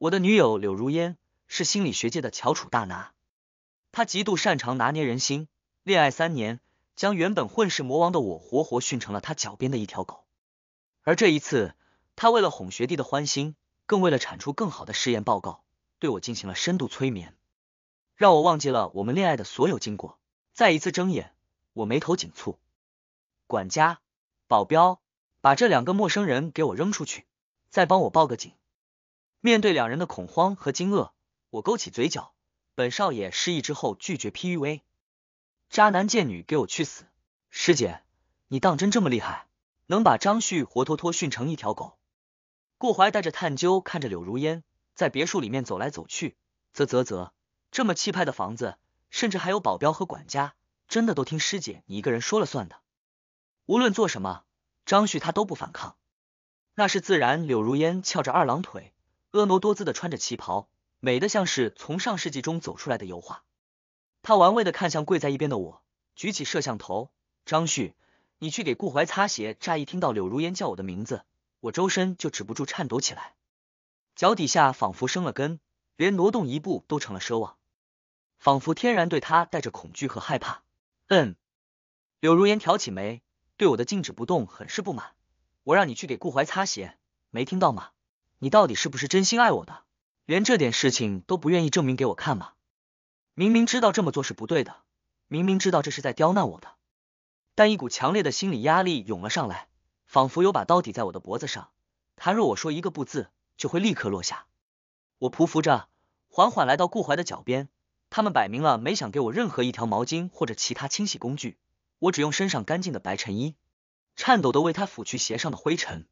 我的女友柳如烟是心理学界的翘楚大拿，她极度擅长拿捏人心。恋爱三年，将原本混世魔王的我活活训成了她脚边的一条狗。而这一次，她为了哄学弟的欢心，更为了产出更好的试验报告，对我进行了深度催眠，让我忘记了我们恋爱的所有经过。再一次睁眼，我眉头紧蹙。管家、保镖，把这两个陌生人给我扔出去，再帮我报个警。面对两人的恐慌和惊愕，我勾起嘴角。本少爷失忆之后拒绝 PUA，渣男贱女给我去死！师姐，你当真这么厉害，能把张旭活脱脱训成一条狗？顾怀带着探究看着柳如烟在别墅里面走来走去，啧啧啧，这么气派的房子，甚至还有保镖和管家，真的都听师姐你一个人说了算的？无论做什么，张旭他都不反抗，那是自然。柳如烟翘着二郎腿。婀娜多姿的穿着旗袍，美得像是从上世纪中走出来的油画。她玩味的看向跪在一边的我，举起摄像头。张旭，你去给顾怀擦鞋。乍一听到柳如烟叫我的名字，我周身就止不住颤抖起来，脚底下仿佛生了根，连挪动一步都成了奢望，仿佛天然对他带着恐惧和害怕。嗯。柳如烟挑起眉，对我的静止不动很是不满。我让你去给顾怀擦鞋，没听到吗？你到底是不是真心爱我的？连这点事情都不愿意证明给我看吗？明明知道这么做是不对的，明明知道这是在刁难我的，但一股强烈的心理压力涌了上来，仿佛有把刀抵在我的脖子上。倘若我说一个不字，就会立刻落下。我匍匐着，缓缓来到顾怀的脚边。他们摆明了没想给我任何一条毛巾或者其他清洗工具，我只用身上干净的白衬衣，颤抖的为他抚去鞋上的灰尘。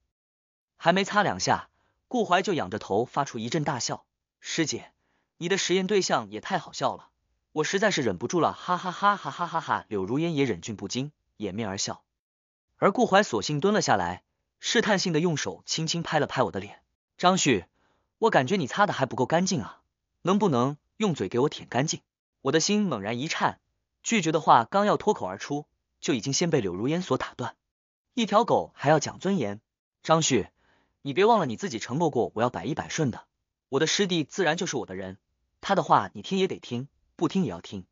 还没擦两下。顾怀就仰着头，发出一阵大笑。师姐，你的实验对象也太好笑了，我实在是忍不住了，哈哈哈哈哈哈哈柳如烟也忍俊不禁，掩面而笑。而顾怀索性蹲了下来，试探性的用手轻轻拍了拍我的脸。张旭，我感觉你擦的还不够干净啊，能不能用嘴给我舔干净？我的心猛然一颤，拒绝的话刚要脱口而出，就已经先被柳如烟所打断。一条狗还要讲尊严？张旭。你别忘了，你自己承诺过我要百依百顺的。我的师弟自然就是我的人，他的话你听也得听，不听也要听。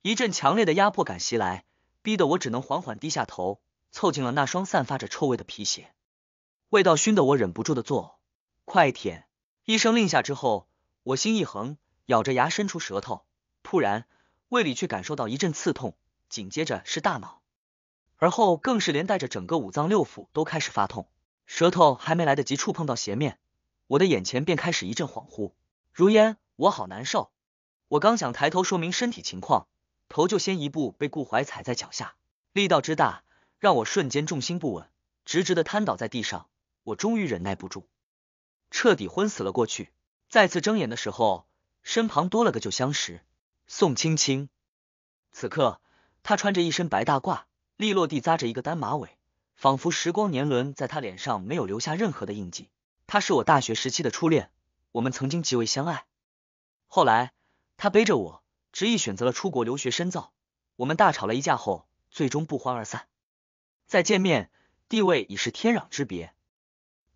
一阵强烈的压迫感袭来，逼得我只能缓缓低下头，凑近了那双散发着臭味的皮鞋，味道熏得我忍不住的作呕。快舔！一声令下之后，我心一横，咬着牙伸出舌头，突然胃里却感受到一阵刺痛，紧接着是大脑，而后更是连带着整个五脏六腑都开始发痛。舌头还没来得及触碰到鞋面，我的眼前便开始一阵恍惚。如烟，我好难受。我刚想抬头说明身体情况，头就先一步被顾怀踩在脚下，力道之大，让我瞬间重心不稳，直直的瘫倒在地上。我终于忍耐不住，彻底昏死了过去。再次睁眼的时候，身旁多了个旧相识，宋青青。此刻，她穿着一身白大褂，利落地扎着一个单马尾。仿佛时光年轮在他脸上没有留下任何的印记。他是我大学时期的初恋，我们曾经极为相爱。后来他背着我，执意选择了出国留学深造。我们大吵了一架后，最终不欢而散。再见面，地位已是天壤之别。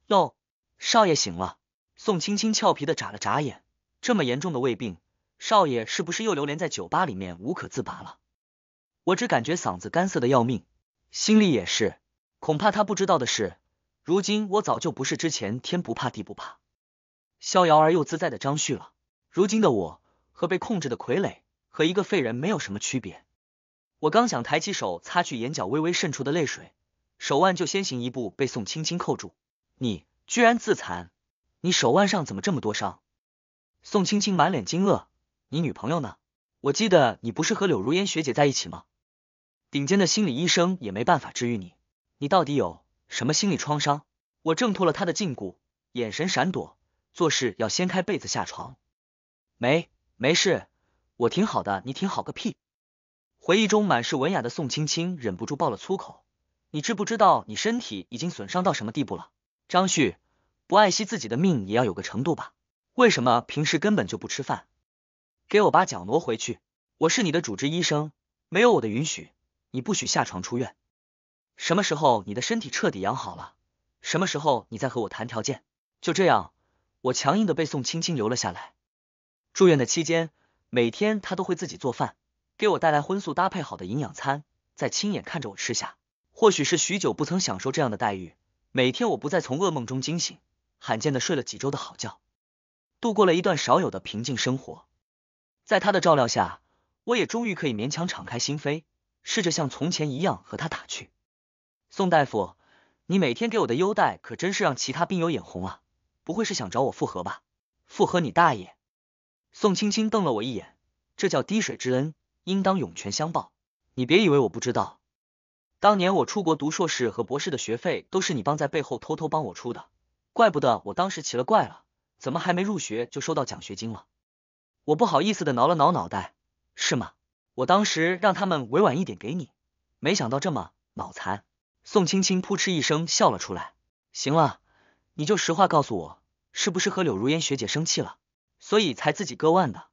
哟，少爷醒了。宋青青俏皮的眨了眨眼。这么严重的胃病，少爷是不是又流连在酒吧里面无可自拔了？我只感觉嗓子干涩的要命，心里也是。恐怕他不知道的是，如今我早就不是之前天不怕地不怕、逍遥而又自在的张旭了。如今的我，和被控制的傀儡，和一个废人没有什么区别。我刚想抬起手擦去眼角微微渗出的泪水，手腕就先行一步被宋青青扣住。你居然自残！你手腕上怎么这么多伤？宋青青满脸惊愕。你女朋友呢？我记得你不是和柳如烟学姐在一起吗？顶尖的心理医生也没办法治愈你。你到底有什么心理创伤？我挣脱了他的禁锢，眼神闪躲，做事要掀开被子下床。没没事，我挺好的，你挺好个屁！回忆中满是文雅的宋青青忍不住爆了粗口：“你知不知道你身体已经损伤到什么地步了？张旭，不爱惜自己的命也要有个程度吧？为什么平时根本就不吃饭？给我把脚挪回去！我是你的主治医生，没有我的允许，你不许下床出院。”什么时候你的身体彻底养好了？什么时候你再和我谈条件？就这样，我强硬的被宋青青留了下来。住院的期间，每天她都会自己做饭，给我带来荤素搭配好的营养餐，再亲眼看着我吃下。或许是许久不曾享受这样的待遇，每天我不再从噩梦中惊醒，罕见的睡了几周的好觉，度过了一段少有的平静生活。在他的照料下，我也终于可以勉强敞开心扉，试着像从前一样和他打趣。宋大夫，你每天给我的优待可真是让其他病友眼红啊！不会是想找我复合吧？复合你大爷！宋青青瞪了我一眼，这叫滴水之恩，应当涌泉相报。你别以为我不知道，当年我出国读硕士和博士的学费都是你帮在背后偷偷帮我出的。怪不得我当时奇了怪了，怎么还没入学就收到奖学金了？我不好意思的挠了挠脑袋，是吗？我当时让他们委婉一点给你，没想到这么脑残。宋青青扑哧一声笑了出来。行了，你就实话告诉我，是不是和柳如烟学姐生气了，所以才自己割腕的？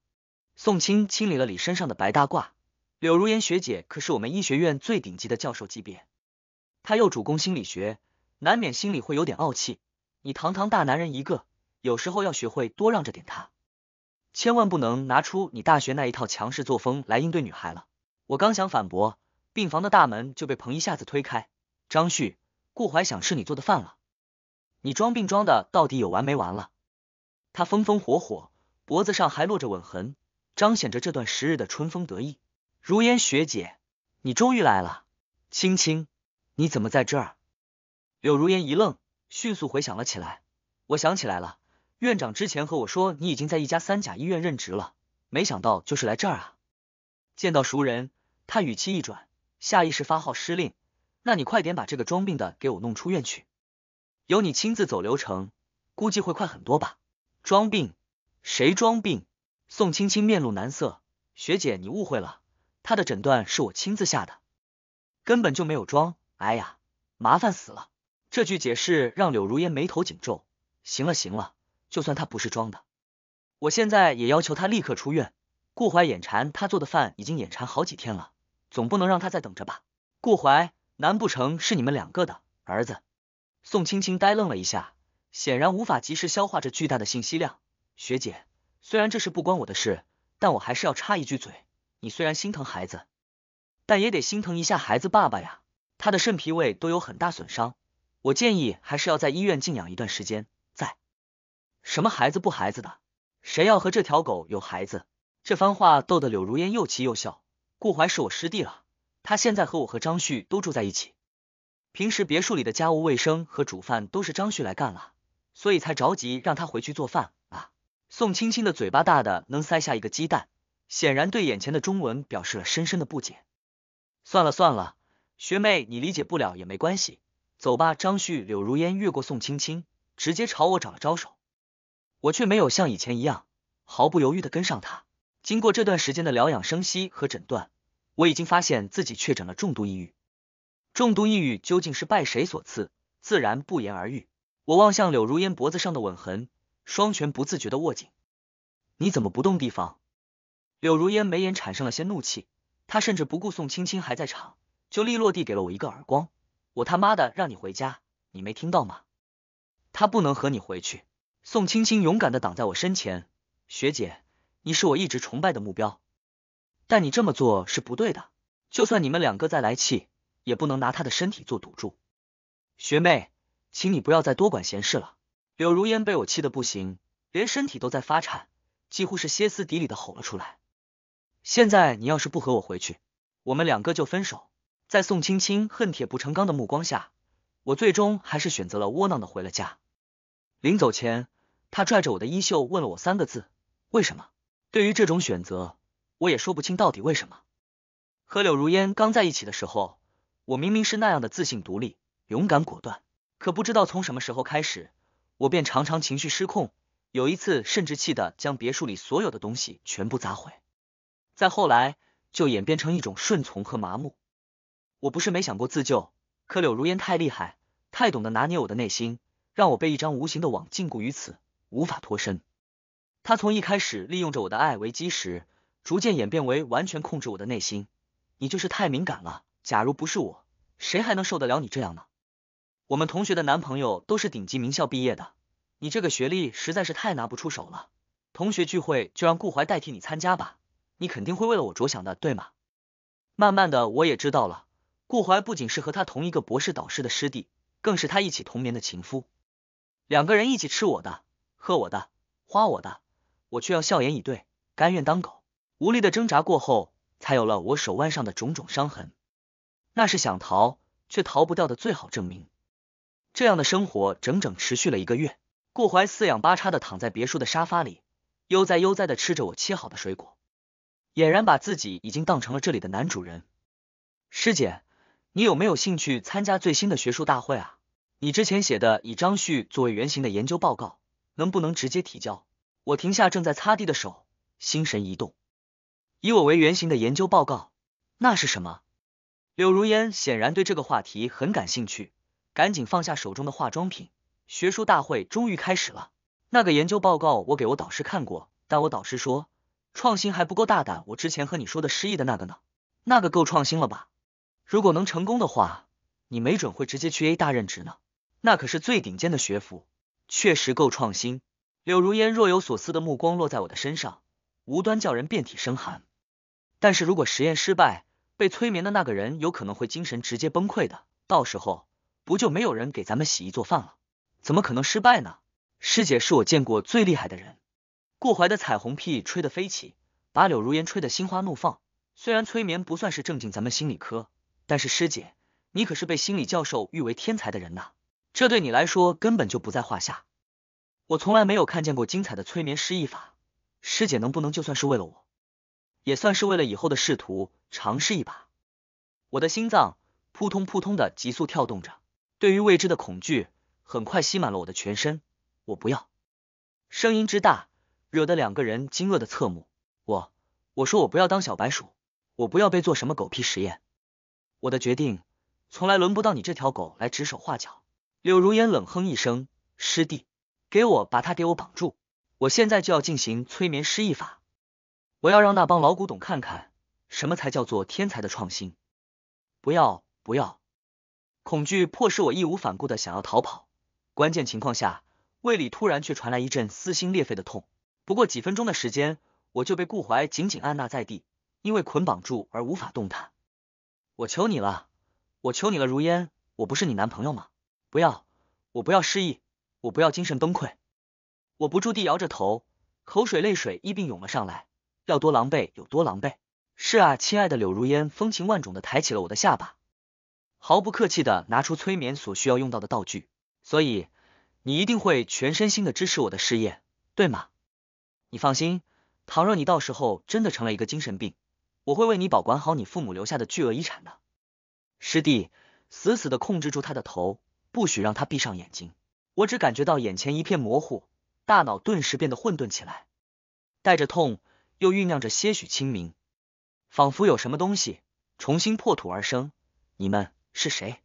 宋青清理了理身上的白大褂。柳如烟学姐可是我们医学院最顶级的教授级别，她又主攻心理学，难免心里会有点傲气。你堂堂大男人一个，有时候要学会多让着点她，千万不能拿出你大学那一套强势作风来应对女孩了。我刚想反驳，病房的大门就被彭一下子推开。张旭，顾怀想吃你做的饭了，你装病装的到底有完没完了？他风风火火，脖子上还落着吻痕，彰显着这段时日的春风得意。如烟学姐，你终于来了，青青，你怎么在这儿？柳如烟一愣，迅速回想了起来，我想起来了，院长之前和我说你已经在一家三甲医院任职了，没想到就是来这儿啊。见到熟人，他语气一转，下意识发号施令。那你快点把这个装病的给我弄出院去，由你亲自走流程，估计会快很多吧？装病？谁装病？宋青青面露难色，学姐你误会了，他的诊断是我亲自下的，根本就没有装。哎呀，麻烦死了！这句解释让柳如烟眉头紧皱。行了行了，就算他不是装的，我现在也要求他立刻出院。顾怀眼馋他做的饭已经眼馋好几天了，总不能让他再等着吧？顾怀。难不成是你们两个的儿子？宋青青呆愣了一下，显然无法及时消化这巨大的信息量。学姐，虽然这事不关我的事，但我还是要插一句嘴。你虽然心疼孩子，但也得心疼一下孩子爸爸呀。他的肾、脾、胃都有很大损伤，我建议还是要在医院静养一段时间。在什么孩子不孩子的？谁要和这条狗有孩子？这番话逗得柳如烟又气又笑。顾怀是我师弟了。他现在和我和张旭都住在一起，平时别墅里的家务卫生和煮饭都是张旭来干了，所以才着急让他回去做饭啊。宋青青的嘴巴大的能塞下一个鸡蛋，显然对眼前的中文表示了深深的不解。算了算了，学妹你理解不了也没关系，走吧。张旭、柳如烟越过宋青青，直接朝我招了招手，我却没有像以前一样毫不犹豫的跟上他。经过这段时间的疗养、生息和诊断。我已经发现自己确诊了重度抑郁，重度抑郁究竟是拜谁所赐，自然不言而喻。我望向柳如烟脖子上的吻痕，双拳不自觉的握紧。你怎么不动地方？柳如烟眉眼产生了些怒气，她甚至不顾宋青青还在场，就利落地给了我一个耳光。我他妈的让你回家，你没听到吗？她不能和你回去。宋青青勇敢的挡在我身前，学姐，你是我一直崇拜的目标。但你这么做是不对的，就算你们两个再来气，也不能拿他的身体做赌注。学妹，请你不要再多管闲事了。柳如烟被我气得不行，连身体都在发颤，几乎是歇斯底里的吼了出来。现在你要是不和我回去，我们两个就分手。在宋青青恨铁不成钢的目光下，我最终还是选择了窝囊的回了家。临走前，他拽着我的衣袖问了我三个字：为什么？对于这种选择。我也说不清到底为什么。和柳如烟刚在一起的时候，我明明是那样的自信、独立、勇敢、果断，可不知道从什么时候开始，我便常常情绪失控。有一次，甚至气得将别墅里所有的东西全部砸毁。再后来，就演变成一种顺从和麻木。我不是没想过自救，可柳如烟太厉害，太懂得拿捏我的内心，让我被一张无形的网禁锢于此，无法脱身。他从一开始利用着我的爱为基石。逐渐演变为完全控制我的内心，你就是太敏感了。假如不是我，谁还能受得了你这样呢？我们同学的男朋友都是顶级名校毕业的，你这个学历实在是太拿不出手了。同学聚会就让顾怀代替你参加吧，你肯定会为了我着想的，对吗？慢慢的我也知道了，顾怀不仅是和他同一个博士导师的师弟，更是他一起同眠的情夫。两个人一起吃我的，喝我的，花我的，我却要笑颜以对，甘愿当狗。无力的挣扎过后，才有了我手腕上的种种伤痕，那是想逃却逃不掉的最好证明。这样的生活整整持续了一个月。顾怀四仰八叉的躺在别墅的沙发里，悠哉悠哉的吃着我切好的水果，俨然把自己已经当成了这里的男主人。师姐，你有没有兴趣参加最新的学术大会啊？你之前写的以张旭作为原型的研究报告，能不能直接提交？我停下正在擦地的手，心神一动。以我为原型的研究报告，那是什么？柳如烟显然对这个话题很感兴趣，赶紧放下手中的化妆品。学术大会终于开始了。那个研究报告我给我导师看过，但我导师说创新还不够大胆。我之前和你说的失忆的那个呢？那个够创新了吧？如果能成功的话，你没准会直接去 A 大任职呢，那可是最顶尖的学府，确实够创新。柳如烟若有所思的目光落在我的身上，无端叫人遍体生寒。但是如果实验失败，被催眠的那个人有可能会精神直接崩溃的，到时候不就没有人给咱们洗衣做饭了？怎么可能失败呢？师姐是我见过最厉害的人，顾怀的彩虹屁吹得飞起，把柳如烟吹得心花怒放。虽然催眠不算是正经咱们心理科，但是师姐你可是被心理教授誉为天才的人呐，这对你来说根本就不在话下。我从来没有看见过精彩的催眠失忆法，师姐能不能就算是为了我？也算是为了以后的仕途，尝试一把。我的心脏扑通扑通的急速跳动着，对于未知的恐惧很快吸满了我的全身。我不要！声音之大，惹得两个人惊愕的侧目。我，我说我不要当小白鼠，我不要被做什么狗屁实验。我的决定，从来轮不到你这条狗来指手画脚。柳如烟冷哼一声：“师弟，给我把他给我绑住，我现在就要进行催眠失忆法。”我要让那帮老古董看看，什么才叫做天才的创新！不要不要！恐惧迫使我义无反顾的想要逃跑，关键情况下，胃里突然却传来一阵撕心裂肺的痛。不过几分钟的时间，我就被顾怀紧紧按捺在地，因为捆绑住而无法动弹。我求你了，我求你了，如烟，我不是你男朋友吗？不要，我不要失忆，我不要精神崩溃！我不住地摇着头，口水泪水一并涌了上来。要多狼狈有多狼狈。是啊，亲爱的柳如烟，风情万种的抬起了我的下巴，毫不客气的拿出催眠所需要用到的道具。所以，你一定会全身心的支持我的事业，对吗？你放心，倘若你到时候真的成了一个精神病，我会为你保管好你父母留下的巨额遗产的。师弟，死死的控制住他的头，不许让他闭上眼睛。我只感觉到眼前一片模糊，大脑顿时变得混沌起来，带着痛。又酝酿着些许清明，仿佛有什么东西重新破土而生。你们是谁？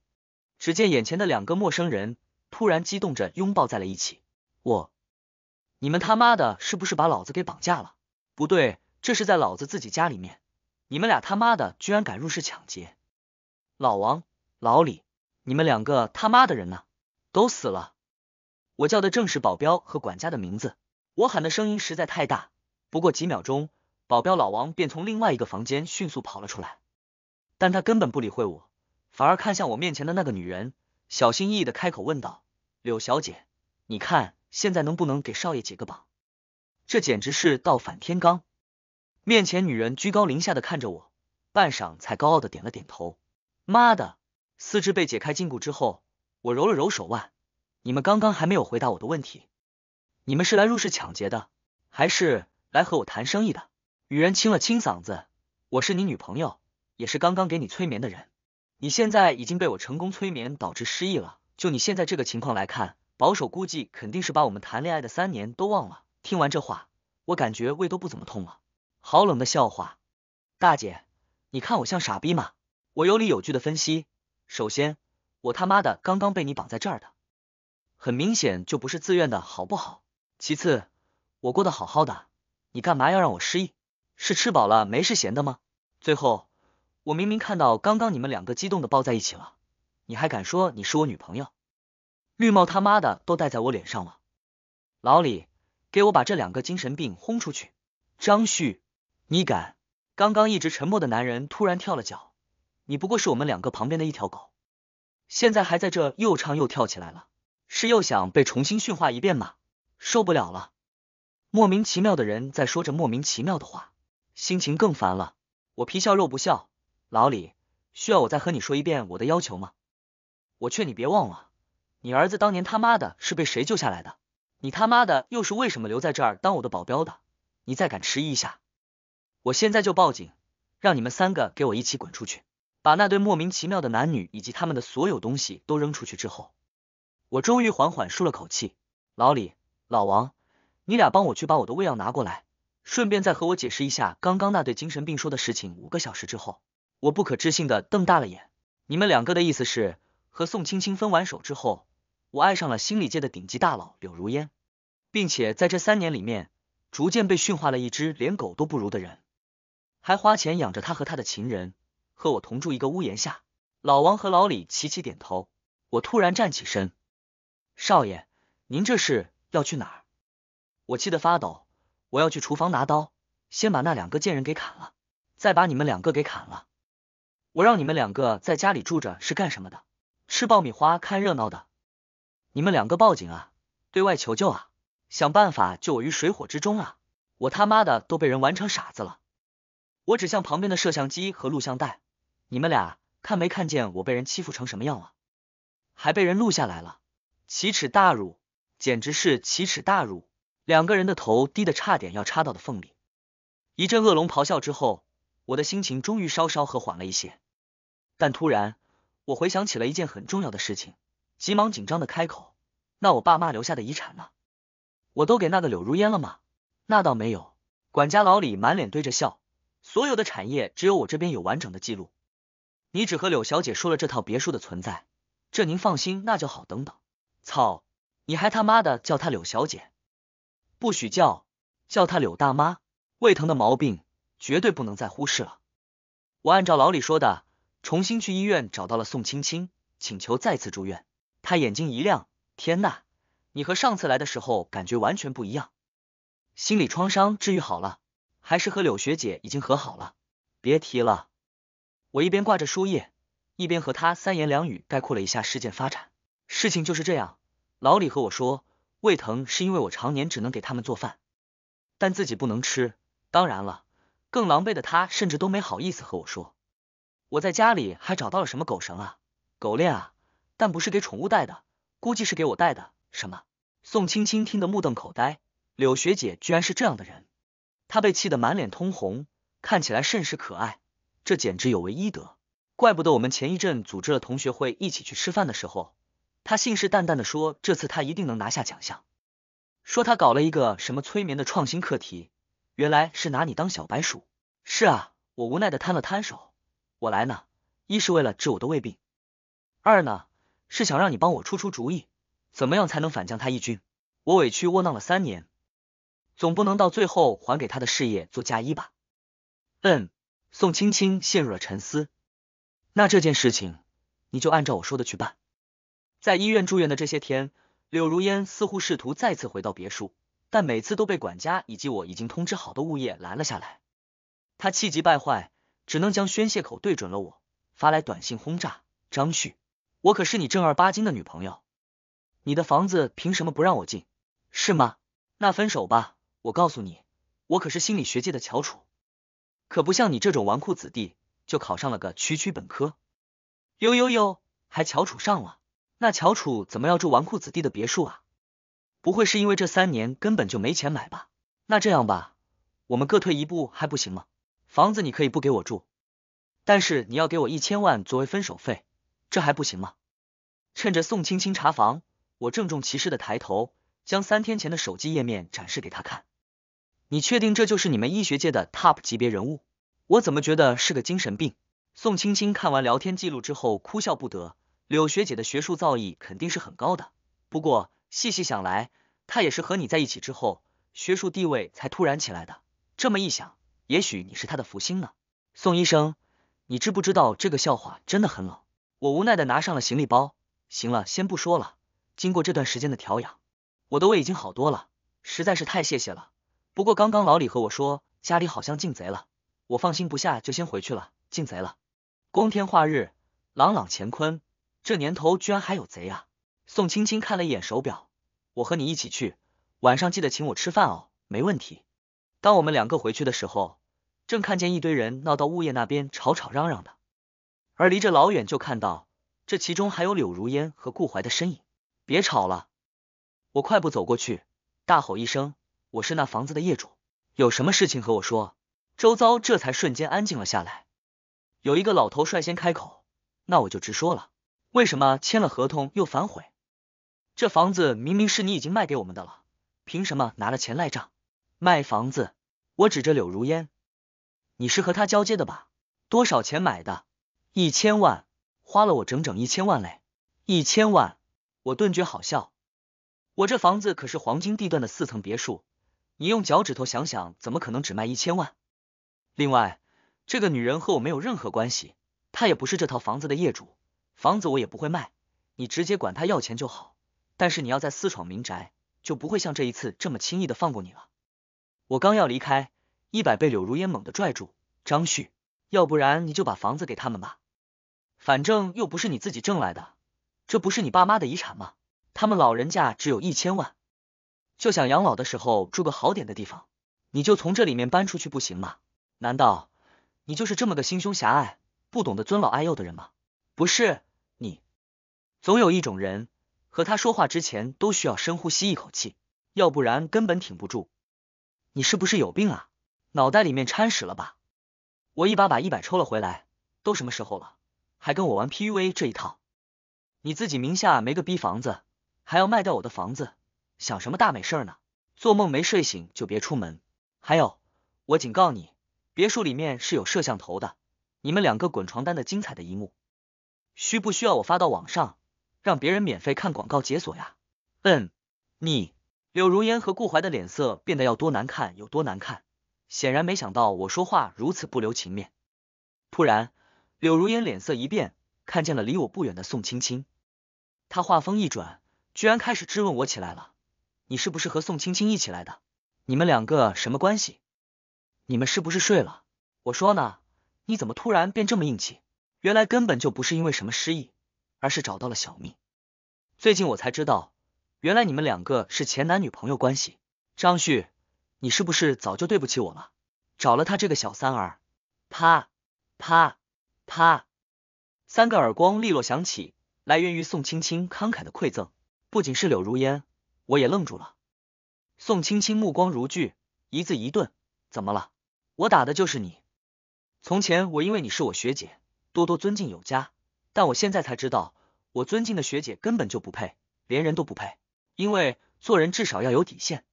只见眼前的两个陌生人突然激动着拥抱在了一起。我，你们他妈的，是不是把老子给绑架了？不对，这是在老子自己家里面。你们俩他妈的居然敢入室抢劫！老王、老李，你们两个他妈的人呢？都死了！我叫的正是保镖和管家的名字。我喊的声音实在太大。不过几秒钟，保镖老王便从另外一个房间迅速跑了出来，但他根本不理会我，反而看向我面前的那个女人，小心翼翼的开口问道：“柳小姐，你看现在能不能给少爷解个绑？”这简直是倒反天罡！面前女人居高临下的看着我，半晌才高傲的点了点头。妈的，四肢被解开禁锢之后，我揉了揉手腕。你们刚刚还没有回答我的问题，你们是来入室抢劫的，还是？来和我谈生意的，女人清了清嗓子，我是你女朋友，也是刚刚给你催眠的人。你现在已经被我成功催眠，导致失忆了。就你现在这个情况来看，保守估计肯定是把我们谈恋爱的三年都忘了。听完这话，我感觉胃都不怎么痛了。好冷的笑话，大姐，你看我像傻逼吗？我有理有据的分析，首先，我他妈的刚刚被你绑在这儿的，很明显就不是自愿的，好不好？其次，我过得好好的。你干嘛要让我失忆？是吃饱了没事闲的吗？最后，我明明看到刚刚你们两个激动的抱在一起了，你还敢说你是我女朋友？绿帽他妈的都戴在我脸上了！老李，给我把这两个精神病轰出去！张旭，你敢！刚刚一直沉默的男人突然跳了脚，你不过是我们两个旁边的一条狗，现在还在这又唱又跳起来了，是又想被重新驯化一遍吗？受不了了！莫名其妙的人在说着莫名其妙的话，心情更烦了。我皮笑肉不笑，老李，需要我再和你说一遍我的要求吗？我劝你别忘了，你儿子当年他妈的是被谁救下来的？你他妈的又是为什么留在这儿当我的保镖的？你再敢迟疑一下，我现在就报警，让你们三个给我一起滚出去，把那对莫名其妙的男女以及他们的所有东西都扔出去之后，我终于缓缓舒了口气。老李，老王。你俩帮我去把我的胃药拿过来，顺便再和我解释一下刚刚那对精神病说的事情。五个小时之后，我不可置信的瞪大了眼。你们两个的意思是，和宋青青分完手之后，我爱上了心理界的顶级大佬柳如烟，并且在这三年里面，逐渐被驯化了一只连狗都不如的人，还花钱养着他和他的情人，和我同住一个屋檐下。老王和老李齐齐点头。我突然站起身，少爷，您这是要去哪儿？我气得发抖，我要去厨房拿刀，先把那两个贱人给砍了，再把你们两个给砍了。我让你们两个在家里住着是干什么的？吃爆米花看热闹的？你们两个报警啊，对外求救啊，想办法救我于水火之中啊！我他妈的都被人玩成傻子了！我指向旁边的摄像机和录像带，你们俩看没看见我被人欺负成什么样了？还被人录下来了，奇耻大辱，简直是奇耻大辱！两个人的头低得差点要插到的缝里，一阵恶龙咆哮之后，我的心情终于稍稍和缓了一些。但突然，我回想起了一件很重要的事情，急忙紧张的开口：“那我爸妈留下的遗产呢？我都给那个柳如烟了吗？”“那倒没有。”管家老李满脸堆着笑，“所有的产业只有我这边有完整的记录，你只和柳小姐说了这套别墅的存在，这您放心，那就好。”等等，操！你还他妈的叫她柳小姐？不许叫叫她柳大妈，胃疼的毛病绝对不能再忽视了。我按照老李说的，重新去医院找到了宋青青，请求再次住院。她眼睛一亮，天呐，你和上次来的时候感觉完全不一样，心理创伤治愈好了，还是和柳学姐已经和好了。别提了，我一边挂着输液，一边和他三言两语概括了一下事件发展。事情就是这样，老李和我说。胃疼是因为我常年只能给他们做饭，但自己不能吃。当然了，更狼狈的他甚至都没好意思和我说。我在家里还找到了什么狗绳啊、狗链啊，但不是给宠物带的，估计是给我带的。什么？宋青青听得目瞪口呆，柳学姐居然是这样的人！她被气得满脸通红，看起来甚是可爱。这简直有违医德，怪不得我们前一阵组织了同学会一起去吃饭的时候。他信誓旦旦的说：“这次他一定能拿下奖项。”说他搞了一个什么催眠的创新课题，原来是拿你当小白鼠。是啊，我无奈的摊了摊手。我来呢，一是为了治我的胃病，二呢是想让你帮我出出主意，怎么样才能反将他一军。我委屈窝囊了三年，总不能到最后还给他的事业做嫁衣吧？嗯，宋青青陷入了沉思。那这件事情，你就按照我说的去办。在医院住院的这些天，柳如烟似乎试图再次回到别墅，但每次都被管家以及我已经通知好的物业拦了下来。他气急败坏，只能将宣泄口对准了我，发来短信轰炸：“张旭，我可是你正儿八经的女朋友，你的房子凭什么不让我进？是吗？那分手吧！我告诉你，我可是心理学界的翘楚，可不像你这种纨绔子弟，就考上了个区区本科。哟哟哟，还翘楚上了！”那乔楚怎么要住纨绔子弟的别墅啊？不会是因为这三年根本就没钱买吧？那这样吧，我们各退一步还不行吗？房子你可以不给我住，但是你要给我一千万作为分手费，这还不行吗？趁着宋青青查房，我郑重其事的抬头，将三天前的手机页面展示给她看。你确定这就是你们医学界的 top 级别人物？我怎么觉得是个精神病？宋青青看完聊天记录之后，哭笑不得。柳学姐的学术造诣肯定是很高的，不过细细想来，她也是和你在一起之后，学术地位才突然起来的。这么一想，也许你是她的福星呢。宋医生，你知不知道这个笑话真的很冷？我无奈的拿上了行李包。行了，先不说了。经过这段时间的调养，我的胃已经好多了，实在是太谢谢了。不过刚刚老李和我说家里好像进贼了，我放心不下，就先回去了。进贼了？光天化日，朗朗乾坤。这年头居然还有贼啊！宋青青看了一眼手表，我和你一起去，晚上记得请我吃饭哦，没问题。当我们两个回去的时候，正看见一堆人闹到物业那边吵吵嚷嚷的，而离着老远就看到这其中还有柳如烟和顾怀的身影。别吵了！我快步走过去，大吼一声：“我是那房子的业主，有什么事情和我说。”周遭这才瞬间安静了下来。有一个老头率先开口：“那我就直说了。”为什么签了合同又反悔？这房子明明是你已经卖给我们的了，凭什么拿了钱赖账？卖房子，我指着柳如烟，你是和他交接的吧？多少钱买的？一千万，花了我整整一千万嘞！一千万，我顿觉好笑。我这房子可是黄金地段的四层别墅，你用脚趾头想想，怎么可能只卖一千万？另外，这个女人和我没有任何关系，她也不是这套房子的业主。房子我也不会卖，你直接管他要钱就好。但是你要再私闯民宅，就不会像这一次这么轻易的放过你了。我刚要离开，一百被柳如烟猛地拽住。张旭，要不然你就把房子给他们吧，反正又不是你自己挣来的，这不是你爸妈的遗产吗？他们老人家只有一千万，就想养老的时候住个好点的地方，你就从这里面搬出去不行吗？难道你就是这么个心胸狭隘、不懂得尊老爱幼的人吗？不是。总有一种人，和他说话之前都需要深呼吸一口气，要不然根本挺不住。你是不是有病啊？脑袋里面掺屎了吧？我一把把一百抽了回来，都什么时候了，还跟我玩 PUA 这一套？你自己名下没个逼房子，还要卖掉我的房子，想什么大美事儿呢？做梦没睡醒就别出门。还有，我警告你，别墅里面是有摄像头的，你们两个滚床单的精彩的一幕，需不需要我发到网上？让别人免费看广告解锁呀？嗯，你柳如烟和顾怀的脸色变得要多难看有多难看，显然没想到我说话如此不留情面。突然，柳如烟脸色一变，看见了离我不远的宋青青，她话锋一转，居然开始质问我起来了：“你是不是和宋青青一起来的？你们两个什么关系？你们是不是睡了？我说呢，你怎么突然变这么硬气？原来根本就不是因为什么失忆。”而是找到了小蜜。最近我才知道，原来你们两个是前男女朋友关系。张旭，你是不是早就对不起我了？找了他这个小三儿，啪啪啪，三个耳光利落响起，来源于宋青青慷慨的馈赠。不仅是柳如烟，我也愣住了。宋青青目光如炬，一字一顿：“怎么了？我打的就是你。从前我因为你是我学姐，多多尊敬有加，但我现在才知道。”我尊敬的学姐根本就不配，连人都不配，因为做人至少要有底线。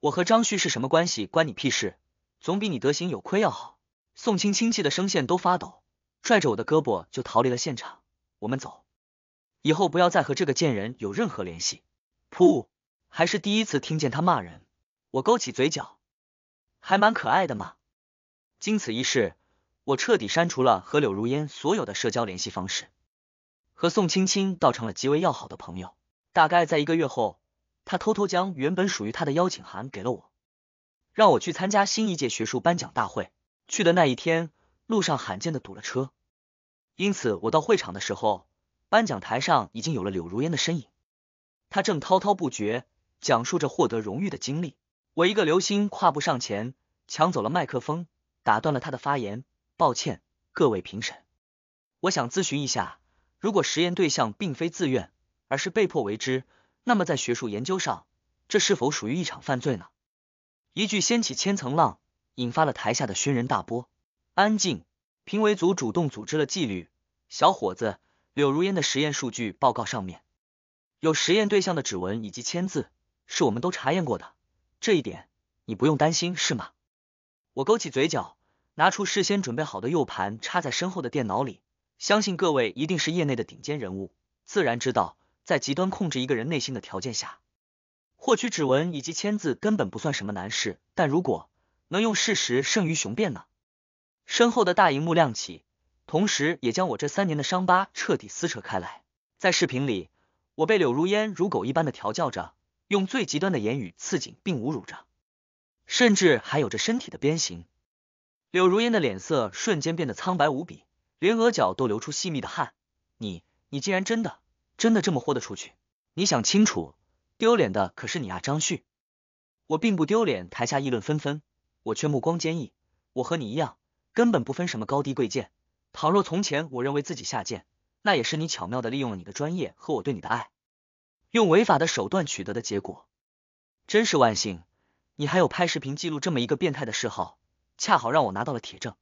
我和张旭是什么关系，关你屁事！总比你德行有亏要好。宋青青气的声线都发抖，拽着我的胳膊就逃离了现场。我们走，以后不要再和这个贱人有任何联系。噗，还是第一次听见他骂人。我勾起嘴角，还蛮可爱的嘛。经此一事，我彻底删除了和柳如烟所有的社交联系方式。和宋青青倒成了极为要好的朋友。大概在一个月后，他偷偷将原本属于他的邀请函给了我，让我去参加新一届学术颁奖大会。去的那一天，路上罕见的堵了车，因此我到会场的时候，颁奖台上已经有了柳如烟的身影。他正滔滔不绝讲述着获得荣誉的经历。我一个流星跨步上前，抢走了麦克风，打断了他的发言。抱歉，各位评审，我想咨询一下。如果实验对象并非自愿，而是被迫为之，那么在学术研究上，这是否属于一场犯罪呢？一句掀起千层浪，引发了台下的轩然大波。安静，评委组主动组织了纪律。小伙子，柳如烟的实验数据报告上面有实验对象的指纹以及签字，是我们都查验过的，这一点你不用担心，是吗？我勾起嘴角，拿出事先准备好的 U 盘，插在身后的电脑里。相信各位一定是业内的顶尖人物，自然知道，在极端控制一个人内心的条件下，获取指纹以及签字根本不算什么难事。但如果能用事实胜于雄辩呢？身后的大荧幕亮起，同时也将我这三年的伤疤彻底撕扯开来。在视频里，我被柳如烟如狗一般的调教着，用最极端的言语刺激并侮辱着，甚至还有着身体的鞭刑。柳如烟的脸色瞬间变得苍白无比。连额角都流出细密的汗，你，你竟然真的，真的这么豁得出去？你想清楚，丢脸的可是你啊，张旭！我并不丢脸。台下议论纷纷，我却目光坚毅。我和你一样，根本不分什么高低贵贱。倘若从前我认为自己下贱，那也是你巧妙的利用了你的专业和我对你的爱，用违法的手段取得的结果。真是万幸，你还有拍视频记录这么一个变态的嗜好，恰好让我拿到了铁证。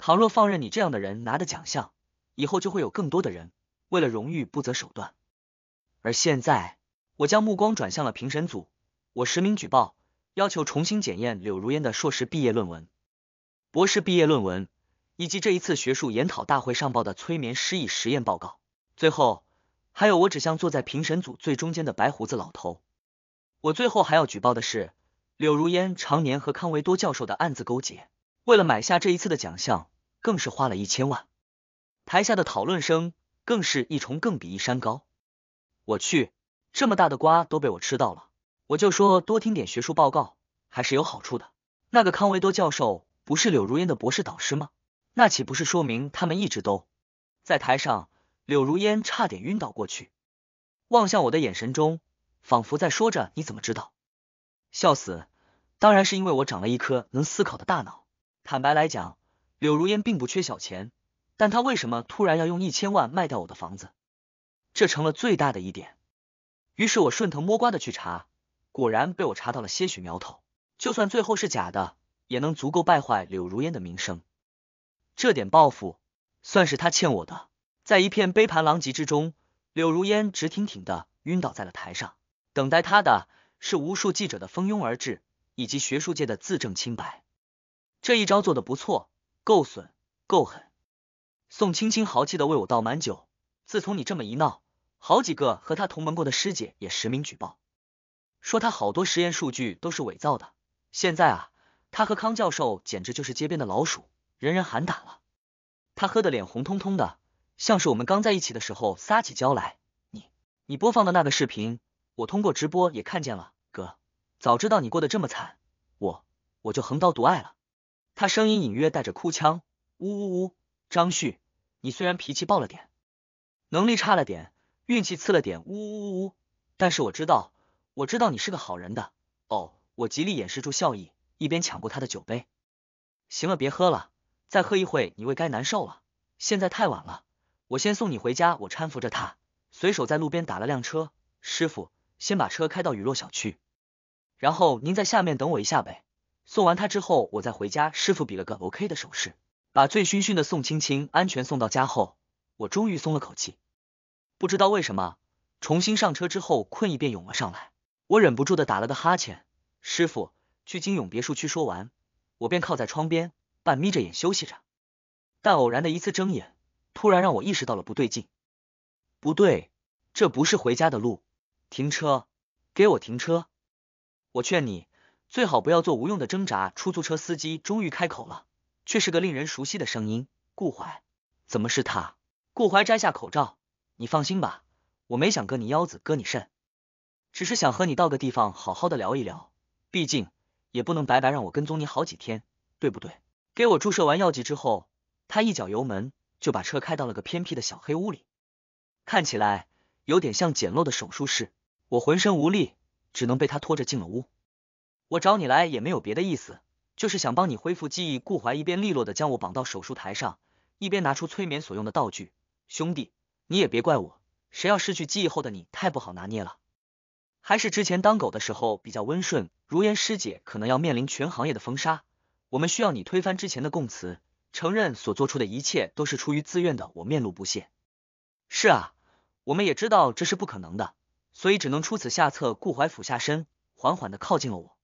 倘若放任你这样的人拿的奖项，以后就会有更多的人为了荣誉不择手段。而现在，我将目光转向了评审组，我实名举报，要求重新检验柳如烟的硕士毕业论文、博士毕业论文，以及这一次学术研讨大会上报的催眠失忆实验报告。最后，还有我指向坐在评审组最中间的白胡子老头。我最后还要举报的是，柳如烟常年和康维多教授的暗自勾结，为了买下这一次的奖项。更是花了一千万，台下的讨论声更是一重更比一山高。我去，这么大的瓜都被我吃到了，我就说多听点学术报告还是有好处的。那个康维多教授不是柳如烟的博士导师吗？那岂不是说明他们一直都在台上？柳如烟差点晕倒过去，望向我的眼神中仿佛在说着：“你怎么知道？”笑死，当然是因为我长了一颗能思考的大脑。坦白来讲。柳如烟并不缺小钱，但她为什么突然要用一千万卖掉我的房子？这成了最大的疑点。于是我顺藤摸瓜的去查，果然被我查到了些许苗头。就算最后是假的，也能足够败坏柳如烟的名声。这点报复算是他欠我的。在一片杯盘狼藉之中，柳如烟直挺挺的晕倒在了台上。等待她的，是无数记者的蜂拥而至，以及学术界的自证清白。这一招做的不错。够损，够狠。宋青青豪气的为我倒满酒。自从你这么一闹，好几个和他同门过的师姐也实名举报，说他好多实验数据都是伪造的。现在啊，他和康教授简直就是街边的老鼠，人人喊打了。他喝的脸红彤彤的，像是我们刚在一起的时候撒起娇来。你，你播放的那个视频，我通过直播也看见了。哥，早知道你过得这么惨，我，我就横刀夺爱了。他声音隐约带着哭腔，呜呜呜，张旭，你虽然脾气暴了点，能力差了点，运气次了点，呜呜呜呜，但是我知道，我知道你是个好人。的哦，我极力掩饰住笑意，一边抢过他的酒杯，行了，别喝了，再喝一会你胃该难受了。现在太晚了，我先送你回家。我搀扶着他，随手在路边打了辆车，师傅，先把车开到雨落小区，然后您在下面等我一下呗。送完他之后，我再回家。师傅比了个 OK 的手势，把醉醺醺的宋青青安全送到家后，我终于松了口气。不知道为什么，重新上车之后，困意便涌了上来，我忍不住的打了个哈欠。师傅去金永别墅区。说完，我便靠在窗边，半眯着眼休息着。但偶然的一次睁眼，突然让我意识到了不对劲。不对，这不是回家的路。停车，给我停车！我劝你。最好不要做无用的挣扎。出租车司机终于开口了，却是个令人熟悉的声音。顾怀，怎么是他？顾怀摘下口罩，你放心吧，我没想割你腰子，割你肾，只是想和你到个地方好好的聊一聊。毕竟也不能白白让我跟踪你好几天，对不对？给我注射完药剂之后，他一脚油门就把车开到了个偏僻的小黑屋里，看起来有点像简陋的手术室。我浑身无力，只能被他拖着进了屋。我找你来也没有别的意思，就是想帮你恢复记忆。顾怀一边利落的将我绑到手术台上，一边拿出催眠所用的道具。兄弟，你也别怪我，谁要失去记忆后的你太不好拿捏了，还是之前当狗的时候比较温顺。如烟师姐可能要面临全行业的封杀，我们需要你推翻之前的供词，承认所做出的一切都是出于自愿的。我面露不屑。是啊，我们也知道这是不可能的，所以只能出此下策。顾怀俯下身，缓缓的靠近了我。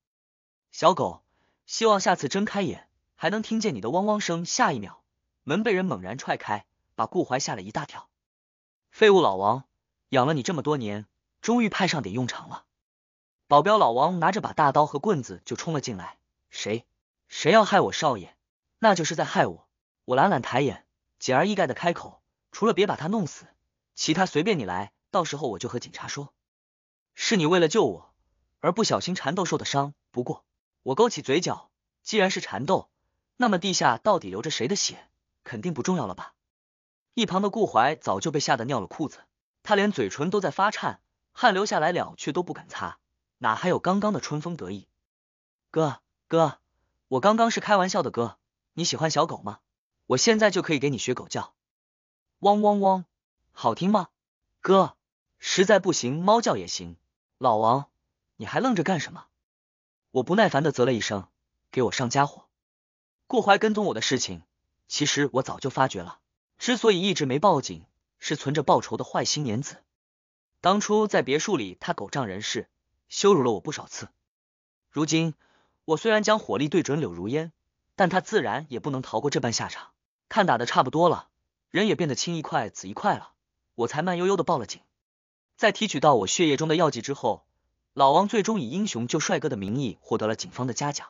小狗，希望下次睁开眼还能听见你的汪汪声。下一秒，门被人猛然踹开，把顾怀吓了一大跳。废物老王，养了你这么多年，终于派上点用场了。保镖老王拿着把大刀和棍子就冲了进来。谁？谁要害我少爷？那就是在害我！我懒懒抬眼，简而易赅的开口：除了别把他弄死，其他随便你来。到时候我就和警察说，是你为了救我而不小心缠斗受的伤。不过。我勾起嘴角，既然是缠斗，那么地下到底流着谁的血，肯定不重要了吧？一旁的顾怀早就被吓得尿了裤子，他连嘴唇都在发颤，汗流下来了却都不敢擦，哪还有刚刚的春风得意？哥，哥，我刚刚是开玩笑的。哥，你喜欢小狗吗？我现在就可以给你学狗叫，汪汪汪，好听吗？哥，实在不行猫叫也行。老王，你还愣着干什么？我不耐烦的啧了一声，给我上家伙。顾怀跟踪我的事情，其实我早就发觉了。之所以一直没报警，是存着报仇的坏心眼子。当初在别墅里，他狗仗人势，羞辱了我不少次。如今我虽然将火力对准柳如烟，但他自然也不能逃过这般下场。看打得差不多了，人也变得青一块紫一块了，我才慢悠悠的报了警。在提取到我血液中的药剂之后。老王最终以英雄救帅哥的名义获得了警方的嘉奖。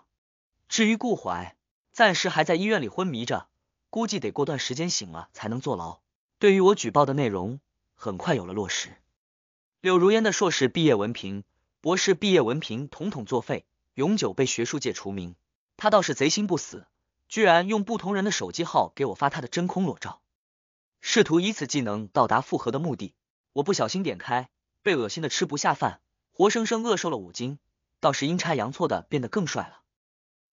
至于顾怀，暂时还在医院里昏迷着，估计得过段时间醒了才能坐牢。对于我举报的内容，很快有了落实。柳如烟的硕士毕业文凭、博士毕业文凭统统作废，永久被学术界除名。他倒是贼心不死，居然用不同人的手机号给我发他的真空裸照，试图以此技能到达复合的目的。我不小心点开，被恶心的吃不下饭。活生生饿瘦了五斤，倒是阴差阳错的变得更帅了。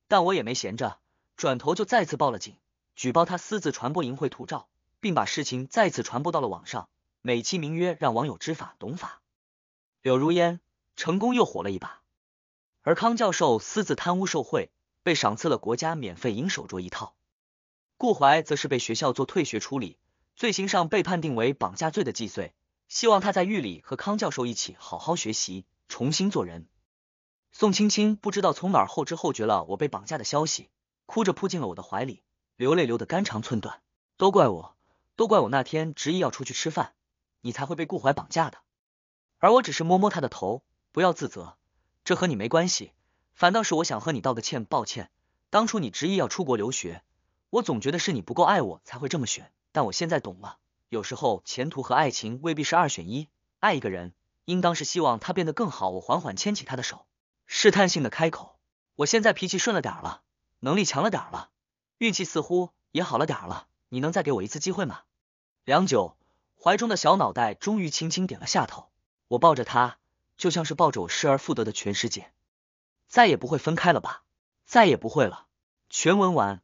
但我也没闲着，转头就再次报了警，举报他私自传播淫秽图照，并把事情再次传播到了网上，美其名曰让网友知法懂法。柳如烟成功又火了一把，而康教授私自贪污受贿，被赏赐了国家免费银手镯一套。顾怀则是被学校做退学处理，罪行上被判定为绑架罪的既遂，希望他在狱里和康教授一起好好学习。重新做人。宋青青不知道从哪儿后知后觉了我被绑架的消息，哭着扑进了我的怀里，流泪流得肝肠寸断。都怪我，都怪我那天执意要出去吃饭，你才会被顾怀绑架的。而我只是摸摸他的头，不要自责，这和你没关系。反倒是我想和你道个歉，抱歉，当初你执意要出国留学，我总觉得是你不够爱我才会这么选。但我现在懂了，有时候前途和爱情未必是二选一，爱一个人。应当是希望他变得更好。我缓缓牵起他的手，试探性的开口：“我现在脾气顺了点儿了，能力强了点儿了，运气似乎也好了点儿了。你能再给我一次机会吗？”良久，怀中的小脑袋终于轻轻点了下头。我抱着他，就像是抱着我失而复得的全世界，再也不会分开了吧？再也不会了。全文完。